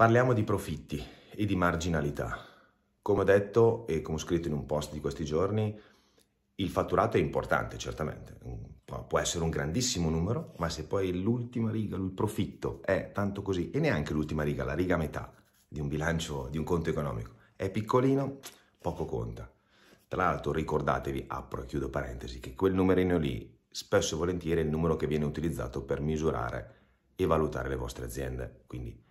Parliamo di profitti e di marginalità. Come ho detto e come ho scritto in un post di questi giorni, il fatturato è importante, certamente. Può essere un grandissimo numero, ma se poi l'ultima riga, il profitto è tanto così, e neanche l'ultima riga, la riga metà di un bilancio, di un conto economico, è piccolino, poco conta. Tra l'altro ricordatevi, apro e chiudo parentesi, che quel numerino lì spesso e volentieri è il numero che viene utilizzato per misurare e valutare le vostre aziende. Quindi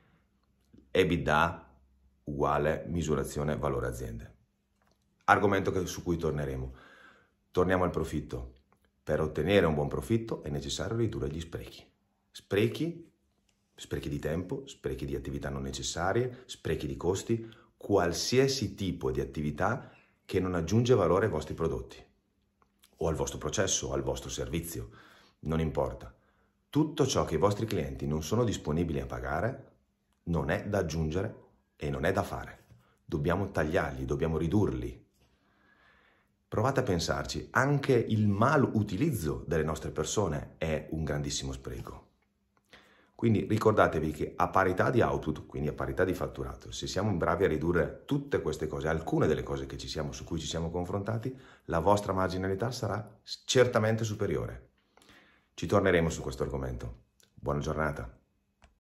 EBITDA uguale misurazione valore aziende. Argomento che, su cui torneremo. Torniamo al profitto. Per ottenere un buon profitto è necessario ridurre gli sprechi. Sprechi, sprechi di tempo, sprechi di attività non necessarie, sprechi di costi, qualsiasi tipo di attività che non aggiunge valore ai vostri prodotti o al vostro processo o al vostro servizio, non importa. Tutto ciò che i vostri clienti non sono disponibili a pagare non è da aggiungere e non è da fare. Dobbiamo tagliarli, dobbiamo ridurli. Provate a pensarci, anche il mal utilizzo delle nostre persone è un grandissimo spreco. Quindi ricordatevi che a parità di output, quindi a parità di fatturato, se siamo bravi a ridurre tutte queste cose, alcune delle cose siamo, su cui ci siamo confrontati, la vostra marginalità sarà certamente superiore. Ci torneremo su questo argomento. Buona giornata.